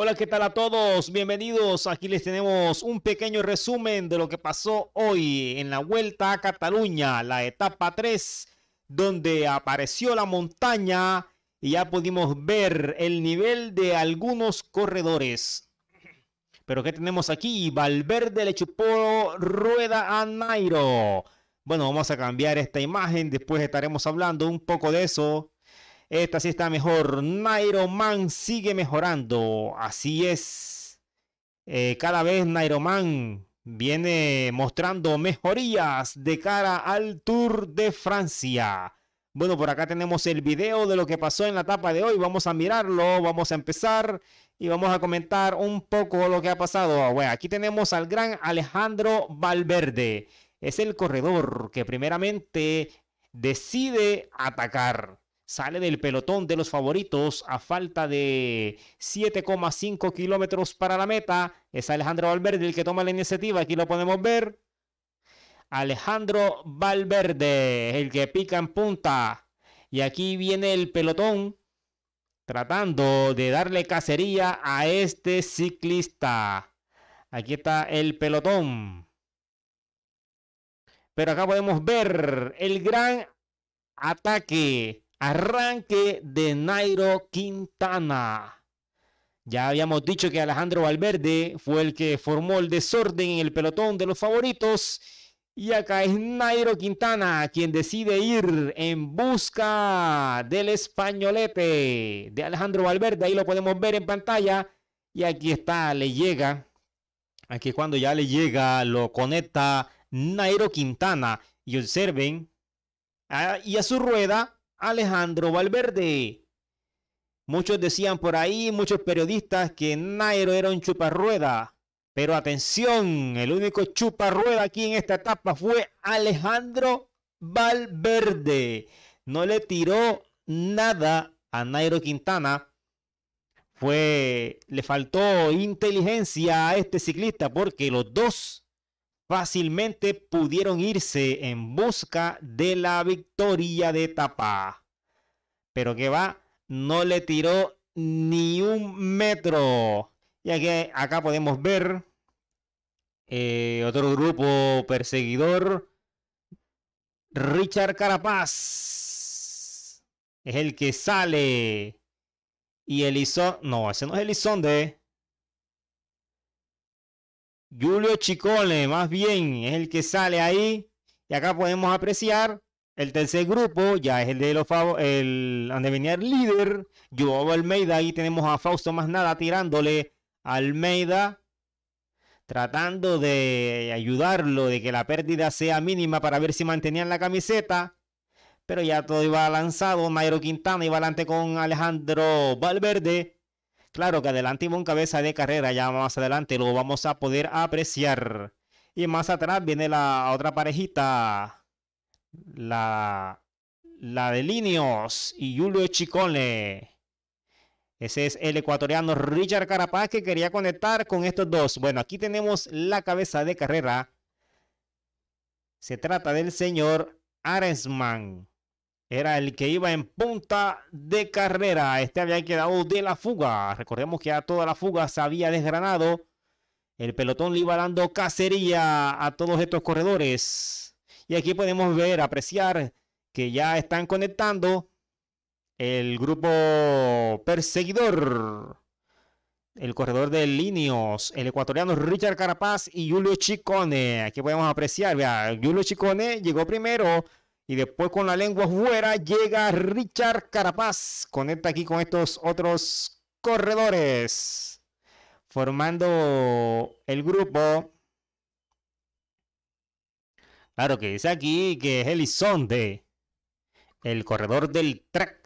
Hola, ¿qué tal a todos? Bienvenidos. Aquí les tenemos un pequeño resumen de lo que pasó hoy en la Vuelta a Cataluña, la etapa 3, donde apareció la montaña y ya pudimos ver el nivel de algunos corredores. Pero ¿qué tenemos aquí? Valverde le chupó rueda a Nairo. Bueno, vamos a cambiar esta imagen, después estaremos hablando un poco de eso. Esta sí está mejor. Nairo Man sigue mejorando. Así es. Eh, cada vez Nairo Man viene mostrando mejorías de cara al Tour de Francia. Bueno, por acá tenemos el video de lo que pasó en la etapa de hoy. Vamos a mirarlo, vamos a empezar y vamos a comentar un poco lo que ha pasado. aquí tenemos al gran Alejandro Valverde. Es el corredor que primeramente decide atacar sale del pelotón de los favoritos a falta de 7,5 kilómetros para la meta. Es Alejandro Valverde el que toma la iniciativa, aquí lo podemos ver. Alejandro Valverde, el que pica en punta. Y aquí viene el pelotón tratando de darle cacería a este ciclista. Aquí está el pelotón. Pero acá podemos ver el gran ataque Arranque de Nairo Quintana. Ya habíamos dicho que Alejandro Valverde fue el que formó el desorden en el pelotón de los favoritos. Y acá es Nairo Quintana quien decide ir en busca del españolete de Alejandro Valverde. Ahí lo podemos ver en pantalla. Y aquí está, le llega. Aquí cuando ya le llega, lo conecta Nairo Quintana. Y observen. Ah, y a su rueda Alejandro Valverde. Muchos decían por ahí, muchos periodistas, que Nairo era un chuparrueda. Pero atención, el único chuparrueda aquí en esta etapa fue Alejandro Valverde. No le tiró nada a Nairo Quintana. Fue, le faltó inteligencia a este ciclista porque los dos fácilmente pudieron irse en busca de la victoria de Tapá. Pero que va, no le tiró ni un metro. Ya que acá podemos ver eh, otro grupo perseguidor. Richard Carapaz es el que sale. Y Elizonde, no, ese no es de Julio Chicone, más bien, es el que sale ahí. Y acá podemos apreciar el tercer grupo, ya es el de los el donde líder, Joao Almeida. Ahí tenemos a Fausto más nada tirándole a Almeida, tratando de ayudarlo, de que la pérdida sea mínima para ver si mantenían la camiseta. Pero ya todo iba lanzado. Nairo Quintana iba adelante con Alejandro Valverde. Claro que adelante un cabeza de carrera, ya más adelante lo vamos a poder apreciar. Y más atrás viene la otra parejita. La, la de Linios y Julio Chicone. Ese es el ecuatoriano Richard Carapaz que quería conectar con estos dos. Bueno, aquí tenemos la cabeza de carrera. Se trata del señor Arensman era el que iba en punta de carrera. Este había quedado de la fuga. Recordemos que a toda la fuga se había desgranado. El pelotón le iba dando cacería a todos estos corredores. Y aquí podemos ver, apreciar que ya están conectando el grupo perseguidor. El corredor de líneas, el ecuatoriano Richard Carapaz y Julio Chicone. Aquí podemos apreciar, vea, Julio Chicone llegó primero y después con la lengua fuera llega Richard Carapaz. Conecta aquí con estos otros corredores. Formando el grupo. Claro que dice aquí que es Elizonde. El corredor del track.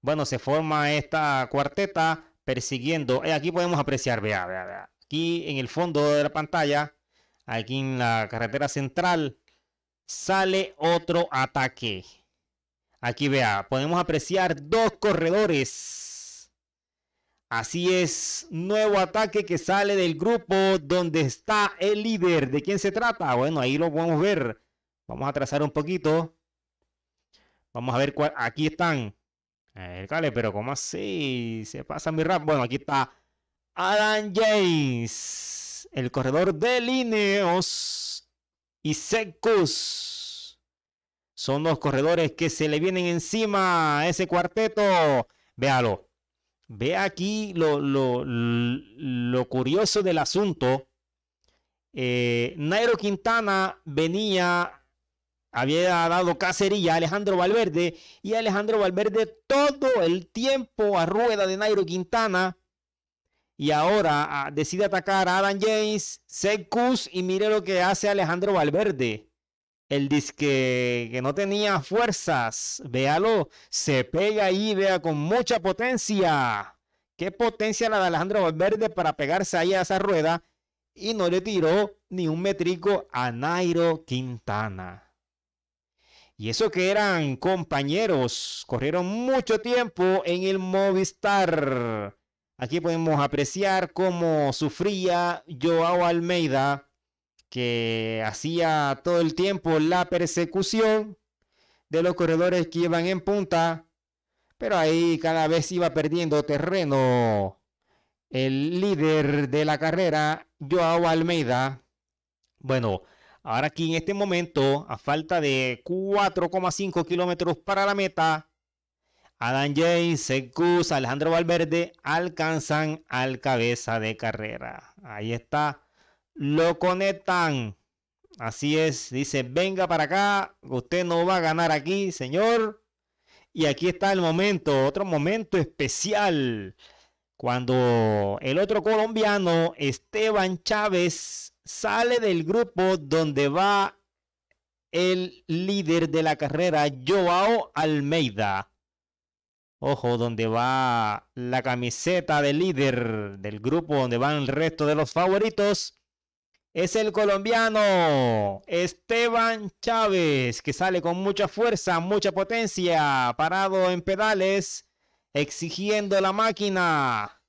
Bueno, se forma esta cuarteta persiguiendo. Eh, aquí podemos apreciar, vea, vea, vea. Aquí en el fondo de la pantalla. Aquí en la carretera central sale otro ataque. Aquí vea, podemos apreciar dos corredores. Así es, nuevo ataque que sale del grupo donde está el líder. ¿De quién se trata? Bueno, ahí lo podemos ver. Vamos a trazar un poquito. Vamos a ver cuál. Aquí están. pero ¿cómo así? Se pasa mi rap. Bueno, aquí está Alan James, el corredor de Lineos y Secus. Son los corredores que se le vienen encima a ese cuarteto. Véalo. Ve aquí lo, lo, curioso del asunto. Eh, Nairo Quintana venía, había dado cacería a Alejandro Valverde y Alejandro Valverde todo el tiempo a rueda de Nairo Quintana y ahora ah, decide atacar a Adam James, Secus y mire lo que hace Alejandro Valverde. El disque que no tenía fuerzas, véalo, se pega ahí, vea con mucha potencia. Qué potencia la de Alejandro Valverde para pegarse ahí a esa rueda y no le tiró ni un metrico a Nairo Quintana. Y eso que eran compañeros, corrieron mucho tiempo en el Movistar. Aquí podemos apreciar cómo sufría Joao Almeida, que hacía todo el tiempo la persecución de los corredores que iban en punta, pero ahí cada vez iba perdiendo terreno el líder de la carrera, Joao Almeida. Bueno, ahora aquí en este momento, a falta de 4,5 kilómetros para la meta, Adam James, Secus, Alejandro Valverde alcanzan al cabeza de carrera. Ahí está. Lo conectan. Así es. Dice, venga para acá. Usted no va a ganar aquí, señor. Y aquí está el momento, otro momento especial. Cuando el otro colombiano, Esteban Chávez, sale del grupo donde va el líder de la carrera, Joao Almeida. Ojo, donde va la camiseta de líder del grupo, donde van el resto de los favoritos. Es el colombiano Esteban Chávez, que sale con mucha fuerza, mucha potencia, parado en pedales, exigiendo la máquina.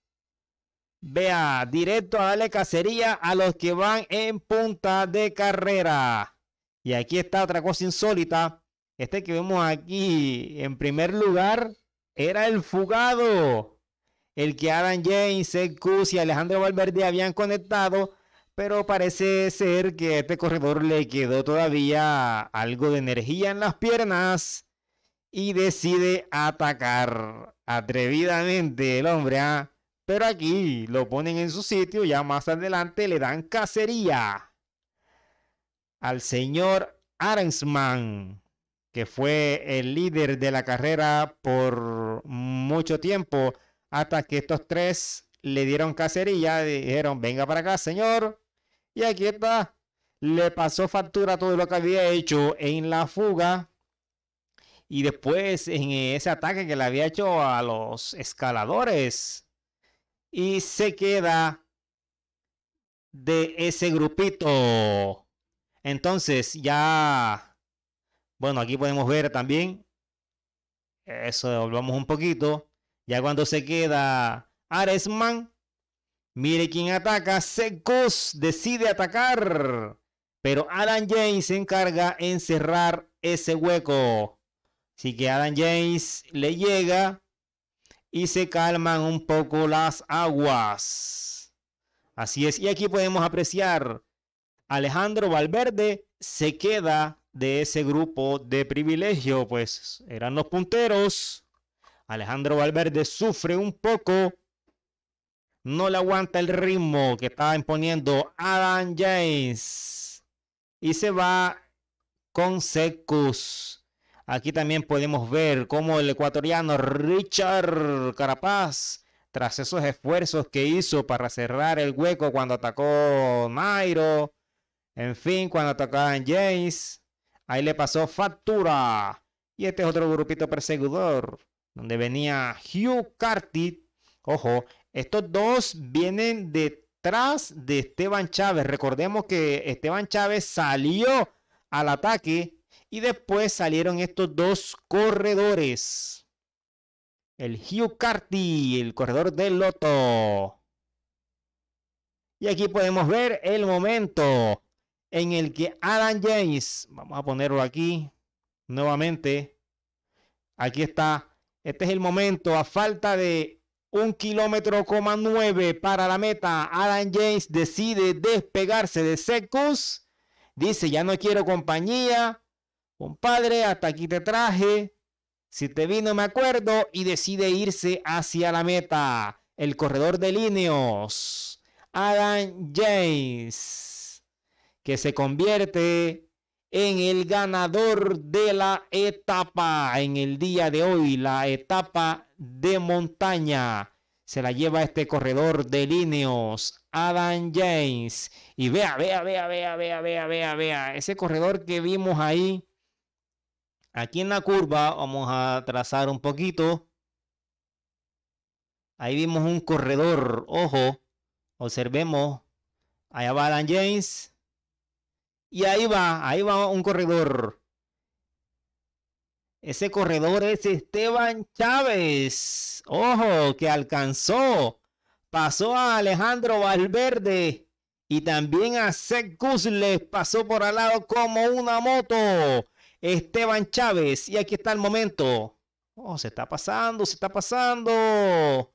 Vea, directo a darle cacería a los que van en punta de carrera. Y aquí está otra cosa insólita. Este que vemos aquí en primer lugar era el fugado, el que Adam James, Ed Cus y Alejandro Valverde habían conectado, pero parece ser que a este corredor le quedó todavía algo de energía en las piernas y decide atacar atrevidamente el hombre. ¿ah? Pero aquí lo ponen en su sitio, ya más adelante le dan cacería al señor Arensman que fue el líder de la carrera por mucho tiempo, hasta que estos tres le dieron cacería, dijeron, venga para acá, señor, y aquí está, le pasó factura todo lo que había hecho en la fuga. Y después en ese ataque que le había hecho a los escaladores. Y se queda de ese grupito. Entonces ya bueno, aquí podemos ver también, eso, volvamos un poquito, ya cuando se queda Aresman, mire quién ataca, Secos decide atacar, pero Alan James se encarga en cerrar ese hueco. Así que Alan James le llega y se calman un poco las aguas. Así es, y aquí podemos apreciar, Alejandro Valverde se queda de ese grupo de privilegio, pues eran los punteros. Alejandro Valverde sufre un poco. No le aguanta el ritmo que estaba imponiendo Adam James. Y se va con Secus. Aquí también podemos ver cómo el ecuatoriano Richard Carapaz, tras esos esfuerzos que hizo para cerrar el hueco cuando atacó Nairo, en fin, cuando atacaban James, Ahí le pasó factura. Y este es otro grupito perseguidor, donde venía Hugh Carty. Ojo, estos dos vienen detrás de Esteban Chávez. Recordemos que Esteban Chávez salió al ataque y después salieron estos dos corredores. El Hugh Carty, el corredor del Loto. Y aquí podemos ver el momento en el que Alan James, vamos a ponerlo aquí nuevamente, aquí está, este es el momento, a falta de un kilómetro coma nueve para la meta, Alan James decide despegarse de Secus, dice ya no quiero compañía, compadre, hasta aquí te traje, si te vino, me acuerdo y decide irse hacia la meta, el corredor de líneas, Alan James que se convierte en el ganador de la etapa en el día de hoy, la etapa de montaña. Se la lleva este corredor de líneas Adam James. Y vea, vea, vea, vea, vea, vea, vea, vea. Ese corredor que vimos ahí, aquí en la curva, vamos a trazar un poquito. Ahí vimos un corredor, ojo, observemos. Allá va Adam James. Y ahí va, ahí va un corredor. Ese corredor es Esteban Chávez. Ojo, que alcanzó. Pasó a Alejandro Valverde. Y también a Seth les pasó por al lado como una moto. Esteban Chávez. Y aquí está el momento. Oh, se está pasando, se está pasando.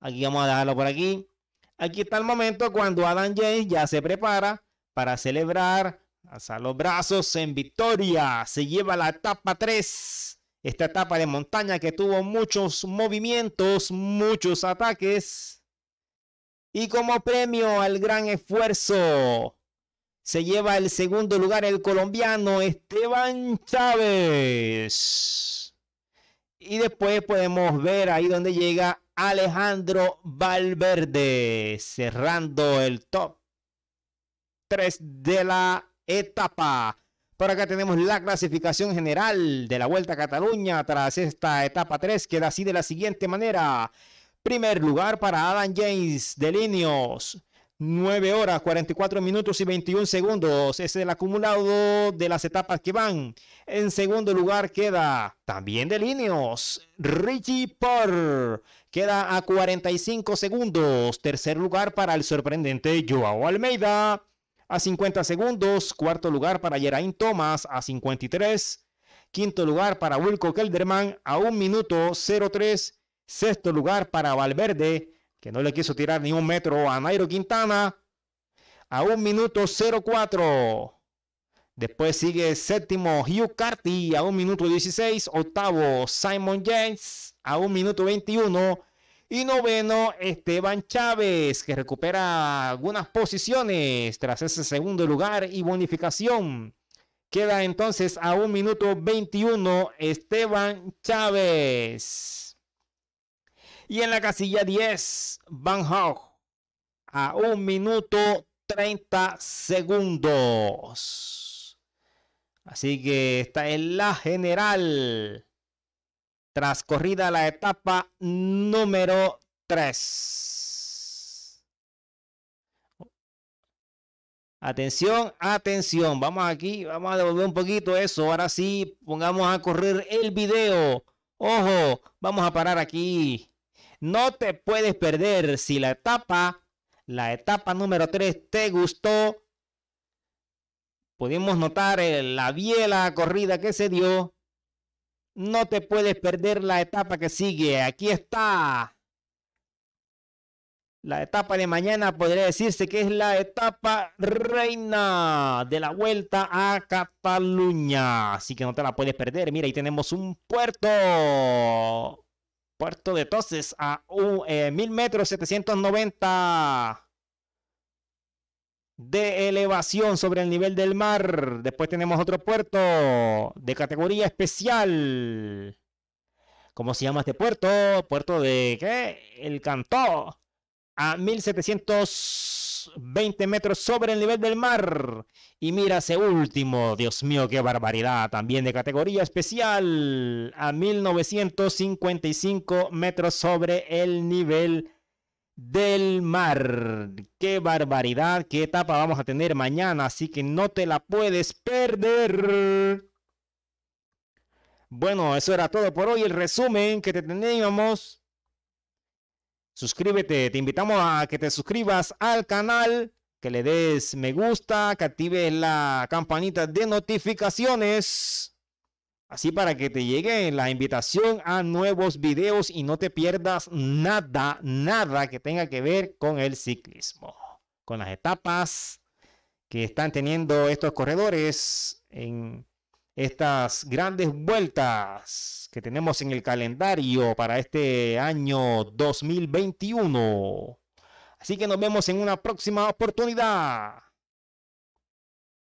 Aquí vamos a dejarlo por aquí. Aquí está el momento cuando Adam James ya se prepara para celebrar hasta los brazos en victoria. Se lleva la etapa 3. Esta etapa de montaña que tuvo muchos movimientos, muchos ataques. Y como premio al gran esfuerzo, se lleva el segundo lugar el colombiano Esteban Chávez. Y después podemos ver ahí donde llega Alejandro Valverde, cerrando el top 3 de la etapa. Por acá tenemos la clasificación general de la Vuelta a Cataluña tras esta etapa 3. Queda así de la siguiente manera. Primer lugar para Adam James de Linios. 9 horas, 44 minutos y 21 segundos. Es el acumulado de las etapas que van. En segundo lugar queda también de Linios. Richie Porr queda a 45 segundos. Tercer lugar para el sorprendente Joao Almeida a 50 segundos. Cuarto lugar para Geraint Thomas a 53. Quinto lugar para Wilco Kelderman a 1 minuto 03. Sexto lugar para Valverde, que no le quiso tirar ni un metro a Nairo Quintana a 1 minuto 04. Después sigue séptimo Hugh Carty a 1 minuto 16. Octavo Simon James a 1 minuto 21. Y noveno, Esteban Chávez, que recupera algunas posiciones tras ese segundo lugar y bonificación. Queda entonces a un minuto 21 Esteban Chávez. Y en la casilla 10, Van Hogg, a un minuto 30 segundos. Así que está en la general. Trascorrida la etapa número 3. Atención, atención. Vamos aquí, vamos a devolver un poquito eso. Ahora sí, pongamos a correr el video. Ojo, vamos a parar aquí. No te puedes perder si la etapa, la etapa número 3 te gustó. Pudimos notar eh, la biela corrida que se dio no te puedes perder la etapa que sigue. Aquí está. La etapa de mañana podría decirse que es la etapa reina de la vuelta a Cataluña. Así que no te la puedes perder. Mira, ahí tenemos un puerto. Puerto de Toses a uh, metros de elevación sobre el nivel del mar. Después tenemos otro puerto de categoría especial. ¿Cómo se llama este puerto? Puerto de ¿qué? El Cantó. A 1720 metros sobre el nivel del mar. Y mira ese último. Dios mío, qué barbaridad. También de categoría especial. A 1955 metros sobre el nivel del mar. Qué barbaridad, qué etapa vamos a tener mañana, así que no te la puedes perder. Bueno, eso era todo por hoy, el resumen que te teníamos. Suscríbete, te invitamos a que te suscribas al canal, que le des me gusta, que actives la campanita de notificaciones. Así para que te llegue la invitación a nuevos videos y no te pierdas nada, nada que tenga que ver con el ciclismo, con las etapas que están teniendo estos corredores en estas grandes vueltas que tenemos en el calendario para este año 2021. Así que nos vemos en una próxima oportunidad.